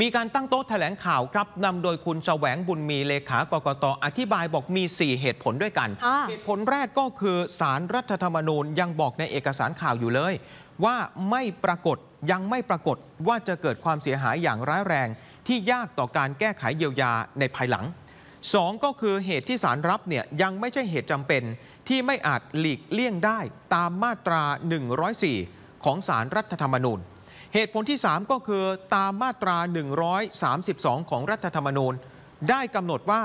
มีการตั้งโต๊ะแถลงข่าวครับนำโดยคุณแสวงบุญมีเลขากกตอธิบายบอกมี 4 เหตุผลด้วยกัน เหตุผลแรกก็คือสารรัฐธรรมนูญยังบอกในเอกสารข่าวอยู่เลย ว่าไม่ปรากฏยังไม่ปรากฏว่าจะเกิดความเสียหายอย่างร้ายแรงที่ยากต่อการแก้ไขเยียวยาในภายหลัง 2 ก็คือเหตุที่สารรับเนี่ยยังไม่ใช่เหตุจำเป็น ที่ไม่อาจหลีกเลี่ยงได้ตามมาตรา 104 ของสารรัฐธรรมนูญเหตุผลที่ 3 ก็คือตามมาตรา 132 ของรัฐธรรมนูญ ได้กำหนดว่า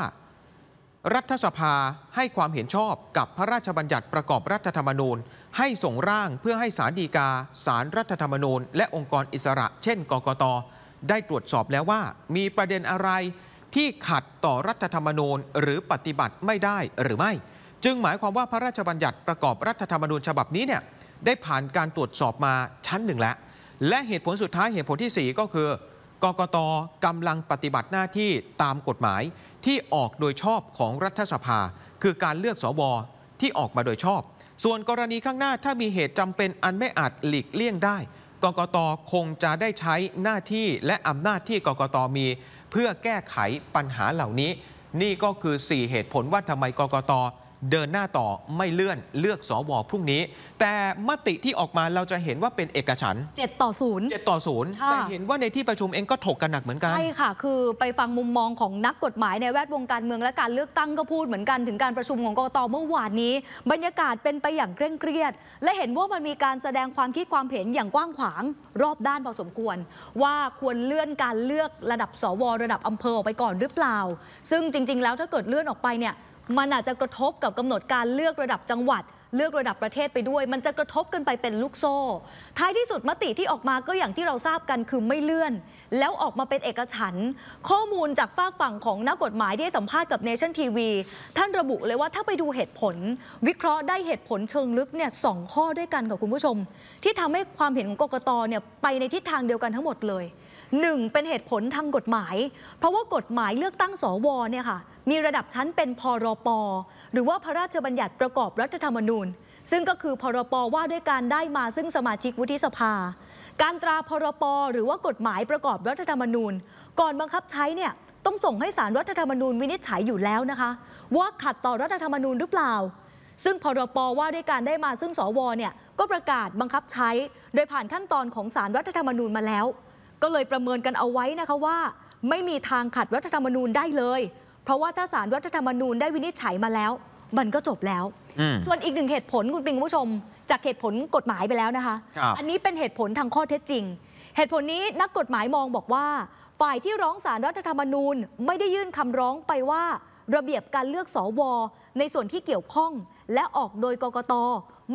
รัฐสภาให้ความเห็นชอบกับพระราชบัญญัติประกอบรัฐธรรมนูญ ให้ส่งร่างเพื่อให้สารดีกา สารรัฐธรรมนูญ และองค์กรอิสระเช่นกกต ได้ตรวจสอบแล้วว่ามีประเด็นอะไรที่ขัดต่อรัฐธรรมนูญ หรือปฏิบัติไม่ได้หรือไม่ จึงหมายความว่าพระราชบัญญัติประกอบรัฐธรรมนูญฉบับนี้เนี่ยได้ผ่านการตรวจสอบมาชั้นหนึ่งแล้วและเหตุผลสุดท้ายเหตุผลที่ 4 ก็คือ กกตกำลังปฏิบัติหน้าที่ตามกฎหมาย ที่ออกโดยชอบของรัฐสภา คือการเลือกสวที่ออกมาโดยชอบ ส่วนกรณีข้างหน้าถ้ามีเหตุจำเป็นอันไม่อาจหลีกเลี่ยงได้ กกต คงจะได้ใช้หน้าที่และอำนาจที่กกต มี เพื่อแก้ไขปัญหาเหล่านี้ นี่ก็คือ 4 เหตุผลว่าทำไมกกตเดินหน้าต่อไม่เลื่อนเลือกสวพรุ่งนี้ แต่มติที่ออกมาเราจะเห็นว่าเป็นเอกฉันเจ็ดต่อศูนย์เจ็ดต่อศูนย์แต่เห็นว่าในที่ประชุมเองก็ถกกันหนักเหมือนกันใช่ค่ะคือไปฟังมุมมองของนักกฎหมายในแวดวงการเมืองและการเลือกตั้งก็พูดเหมือนกัน ถึงการประชุมของกรกตเมื่อวานนี้ บรรยากาศเป็นไปอย่างเคร่งเครียด และเห็นว่ามันมีการแสดงความคิดความเห็นอย่างกว้างขวางรอบด้านพอสมควร ว่าควรเลื่อนการเลือกระดับสวระดับอำเภอออกไปก่อนหรือเปล่า ซึ่งจริง ๆ แล้วถ้าเกิดเลื่อนออกไปเนี่ยมันอาจจะกระทบกับกำหนดการเลือกระดับจังหวัด เลือกระดับประเทศไปด้วย มันจะกระทบกันไปเป็นลูกโซ่ ท้ายที่สุดมติที่ออกมาก็อย่างที่เราทราบกันคือไม่เลื่อน แล้วออกมาเป็นเอกฉันข้อมูลจากฝากฝั่งของนักกฎหมายที่สัมภาษณ์กับเนชั่นทีวีท่านระบุเลยว่าถ้าไปดูเหตุผลวิเคราะห์ได้เหตุผลเชิงลึกเนี่ยสองข้อด้วยกันกับคุณผู้ชม ที่ทำให้ความเห็นของกกตเนี่ยไปในทิศทางเดียวกันทั้งหมดเลยหนึ่งเป็นเหตุผลทางกฎหมาย เพราะว่ากฎหมายเลือกตั้งสวเนี่ยค่ะมีระดับชั้นเป็นพรปหรือว่าพระราชบัญญัติประกอบรัฐธรรมนูญ ซึ่งก็คือพรปว่าด้วยการได้มาซึ่งสมาชิกวุฒิสภา การตราพรปหรือว่ากฎหมายประกอบรัฐธรรมนูญ ก่อนบังคับใช้เนี่ยต้องส่งให้สารรัฐธรรมนูญวินิจฉัยอยู่แล้วนะคะ ว่าขัดต่อรัฐธรรมนูญหรือเปล่า ซึ่งพรปว่าด้วยการได้มาซึ่งสวเนี่ยก็ประกาศบังคับใช้ โดยผ่านขั้นตอนของสารรัฐธรรมนูญมาแล้ว ก็เลยประเมินกันเอาไว้นะคะว่า ไม่มีทางขัดรัฐธรรมนูญได้เลยเพราะว่าถ้าสารรัฐธรรมนูญได้วินิจฉัยมาแล้วมันก็จบแล้ว ส่วนอีกหนึ่งเหตุผลคุณปิงคุณผู้ชม จากเหตุผลกฎหมายไปแล้วนะคะ อันนี้เป็นเหตุผลทางข้อเท็จจริง เหตุผลนี้นักกฎหมายมองบอกว่า ฝ่ายที่ร้องสารรัฐธรรมนูญไม่ได้ยื่นคำร้องไปว่าระเบียบการเลือกสวในส่วนที่เกี่ยวข้อง และออกโดยกกต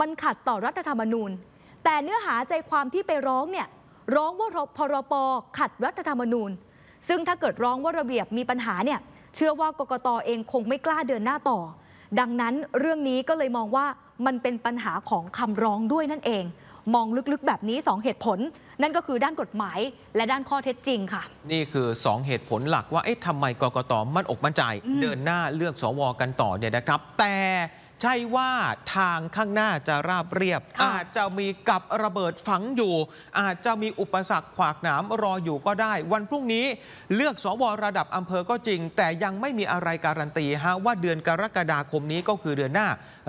มันขัดต่อรัฐธรรมนูญ แต่เนื้อหาใจความที่ไปร้องเนี่ยร้องว่าพรปขัดรัฐธรรมนูญซึ่งถ้าเกิดร้องว่าระเบียบมีปัญหาเนี่ยเชื่อว่ากกตอเองคงไม่กล้าเดินหน้าต่อ ดังนั้นเรื่องนี้ก็เลยมองว่ามันเป็นปัญหาของคำร้องด้วยนั่นเอง มองลึกๆแบบนี้ 2 เหตุผล นั่นก็คือด้านกฎหมายและด้านข้อเท็จจริงค่ะ นี่คือ 2 เหตุผลหลักว่าเอ๊ะทำไมกกตมั่นอกมั่นใจ เดินหน้าเลือกสวกันต่อเนี่ยนะครับแต่ใช่ว่าทางข้างหน้าจะราบเรียบ อาจจะมีกับระเบิดฝังอยู่ อาจจะมีอุปสรรคขวากหนามรออยู่ก็ได้ วันพรุ่งนี้เลือกสวระดับอำเภอก็จริง แต่ยังไม่มีอะไรการันตีฮะว่าเดือนกรกฎาคมนี้ก็คือเดือนหน้า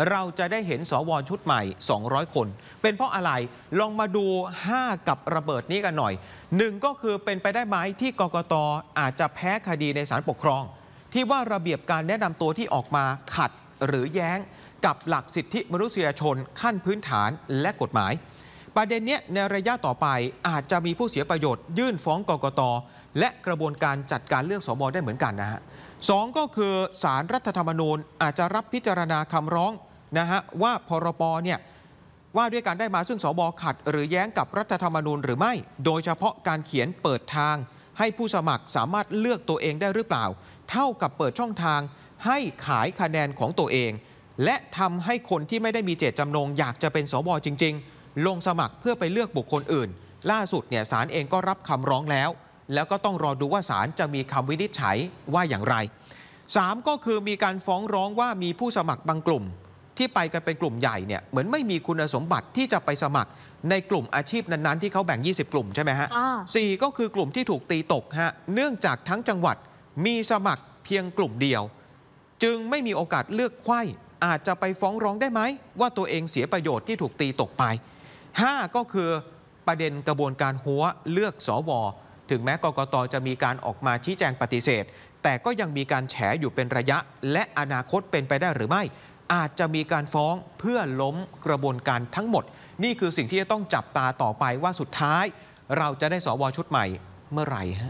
เราจะได้เห็นสวชุดใหม่ 200 คน เป็นเพราะอะไรลองมาดู 5 กับระเบิดนี้กันหน่อยหนึ่งก็คือเป็นไปได้ไหมที่กกตอาจจะแพ้คดีในศาลปกครอง ที่ว่าระเบียบการแนะนำตัวที่ออกมาขัดหรือแย้งกับหลักสิทธิมนุษยชนขั้นพื้นฐานและกฎหมาย ประเด็นนี้ในระยะต่อไปอาจจะมีผู้เสียประโยชน์ ยื่นฟ้องกกตและกระบวนการจัดการเลือกสอได้เหมือนกันนะฮะสองก็คือ สารรัฐธรรมนูญอาจจะรับพิจารณาคำร้องนะฮะว่าพรปเนี่ยว่าด้วยการได้มาซึ่งสอขัดหรือแย้งกับรัฐธรรมนูญหรือไม่ โดยเฉพาะการเขียนเปิดทาง ให้ผู้สมัครสามารถเลือกตัวเองได้หรือเปล่า เท่ากับเปิดช่องทาง ให้ขายคะแนนของตัวเองและทำให้คนที่ไม่ได้มีเจตจำนงอยากจะเป็นสวจริง ๆ ลงสมัครเพื่อไปเลือกบุคคลอื่น ล่าสุดเนี่ยศาลเองก็รับคำร้องแล้ว แล้วก็ต้องรอดูว่าศาลจะมีคำวินิจฉัยว่าอย่างไร3ก็คือมีการฟ้องร้องว่ามีผู้สมัครบางกลุ่ม ที่ไปกันเป็นกลุ่มใหญ่เนี่ยเหมือนไม่มีคุณสมบัติที่จะไปสมัคร ในกลุ่มอาชีพนั้นๆที่เขาแบ่ง 20 กลุ่มใช่ไหมฮะสี่ก็คือกลุ่มที่ถูกตีตกฮะเนื่องจากทั้งจังหวัดมีสมัครเพียงกลุ่มเดียว จึงไม่มีโอกาสเลือกไขอาจจะไปฟ้องร้องได้ไหม ว่าตัวเองเสียประโยชน์ที่ถูกตีตกไป 5 ก็คือประเด็นกระบวนการหัวเลือกสอวอถึงแม้กกตจะมีการออกมาชี้แจงปฏิเสธ แต่ก็ยังมีการแฉอยู่เป็นระยะและอนาคตเป็นไปได้หรือไม่ อาจจะมีการฟ้องเพื่อล้มกระบวนการทั้งหมด นี่คือสิ่งที่จะต้องจับตาต่อไปว่าสุดท้าย เราจะได้สวชุดใหม่ เมื่อไหร่ฮะ